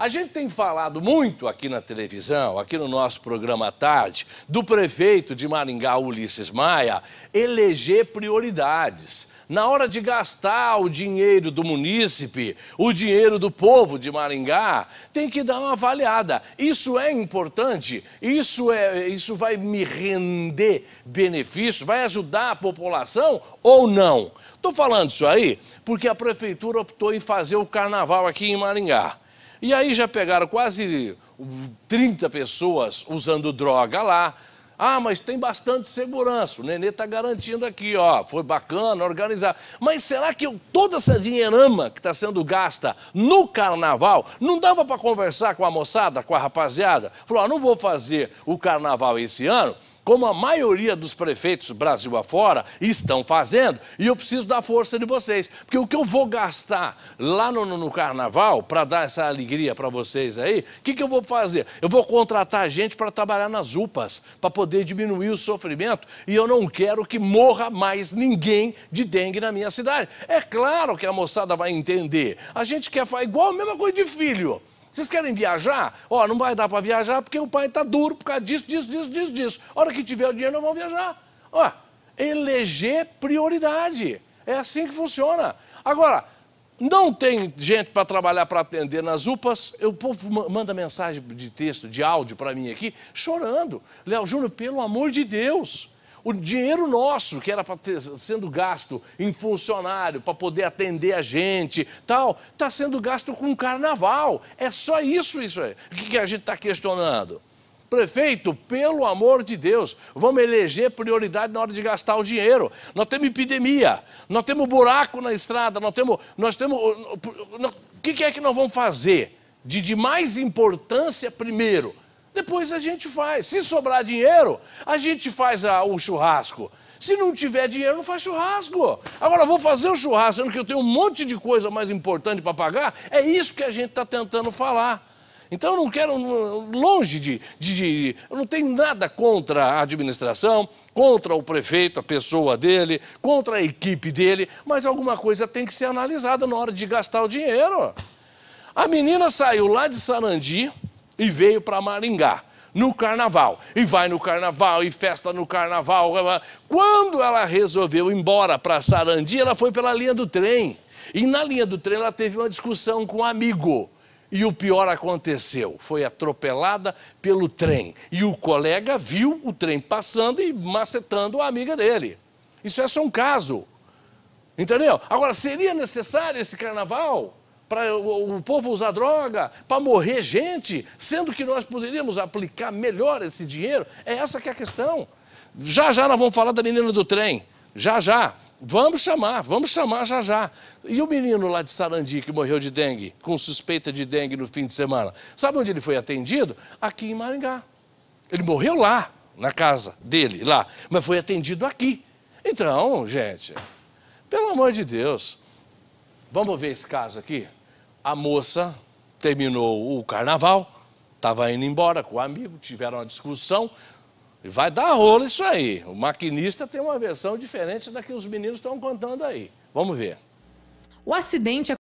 A gente tem falado muito aqui na televisão, aqui no nosso programa à tarde, do prefeito de Maringá, Ulisses Maia, eleger prioridades. Na hora de gastar o dinheiro do munícipe, o dinheiro do povo de Maringá, tem que dar uma avaliada. Isso é importante, isso, é, isso vai me render benefício, vai ajudar a população ou não? Estou falando isso aí porque a prefeitura optou em fazer o carnaval aqui em Maringá. E aí já pegaram quase 30 pessoas usando droga lá. Ah, mas tem bastante segurança. O Nenê está garantindo aqui, ó. Foi bacana, organizado. Mas será que eu, toda essa dinheirama que está sendo gasta no carnaval, não dava para conversar com a moçada, com a rapaziada? Falou, ah, não vou fazer o carnaval esse ano, como a maioria dos prefeitos Brasil afora estão fazendo, e eu preciso da força de vocês. Porque o que eu vou gastar lá no, no carnaval, para dar essa alegria para vocês aí, o que, que eu vou fazer? Eu vou contratar gente para trabalhar nas UPAs, para poder diminuir o sofrimento, e eu não quero que morra mais ninguém de dengue na minha cidade. É claro que a moçada vai entender. A gente quer fazer igual a mesma coisa de filho. Vocês querem viajar? Ó, oh, não vai dar para viajar porque o pai está duro por causa disso, disso, disso, disso, disso. A hora que tiver o dinheiro, nós vamos viajar. Ó, oh, eleger prioridade. É assim que funciona. Agora, não tem gente para trabalhar para atender nas UPAs. O povo manda mensagem de texto, de áudio para mim aqui, chorando. Léo Júnior, pelo amor de Deus o dinheiro nosso, que era para sendo gasto em funcionário, para poder atender a gente, tal, está sendo gasto com carnaval. É só isso, isso é O que, que a gente está questionando? Prefeito, pelo amor de Deus, vamos eleger prioridade na hora de gastar o dinheiro. Nós temos epidemia, nós temos buraco na estrada, nós temos. Nós temos o que, que é que nós vamos fazer de, de mais importância primeiro? Depois a gente faz. Se sobrar dinheiro, a gente faz o churrasco. Se não tiver dinheiro, não faz churrasco. Agora, vou fazer o churrasco, sendo que eu tenho um monte de coisa mais importante para pagar. É isso que a gente está tentando falar. Então, eu não quero, longe de, de, de. Eu não tenho nada contra a administração, contra o prefeito, a pessoa dele, contra a equipe dele, mas alguma coisa tem que ser analisada na hora de gastar o dinheiro. A menina saiu lá de Sarandi, e veio para Maringá no carnaval. E vai no carnaval, e festa no carnaval. Quando ela resolveu ir embora para Sarandi, ela foi pela linha do trem. E na linha do trem ela teve uma discussão com um amigo. E o pior aconteceu, foi atropelada pelo trem. E o colega viu o trem passando e macetando a amiga dele. Isso é só um caso. Entendeu? Agora, seria necessário esse carnaval? para o povo usar droga, para morrer gente, sendo que nós poderíamos aplicar melhor esse dinheiro? É essa que é a questão. Já já nós vamos falar da menina do trem. Já já. Vamos chamar, vamos chamar já já. E o menino lá de Sarandi que morreu de dengue, com suspeita de dengue no fim de semana, sabe onde ele foi atendido? Aqui em Maringá. Ele morreu lá, na casa dele, lá, mas foi atendido aqui. Então, gente, pelo amor de Deus, vamos ver esse caso aqui? a moça terminou o carnaval, estava indo embora com o amigo, tiveram uma discussão. E vai dar rola isso aí. O maquinista tem uma versão diferente da que os meninos estão contando aí. Vamos ver. O acidente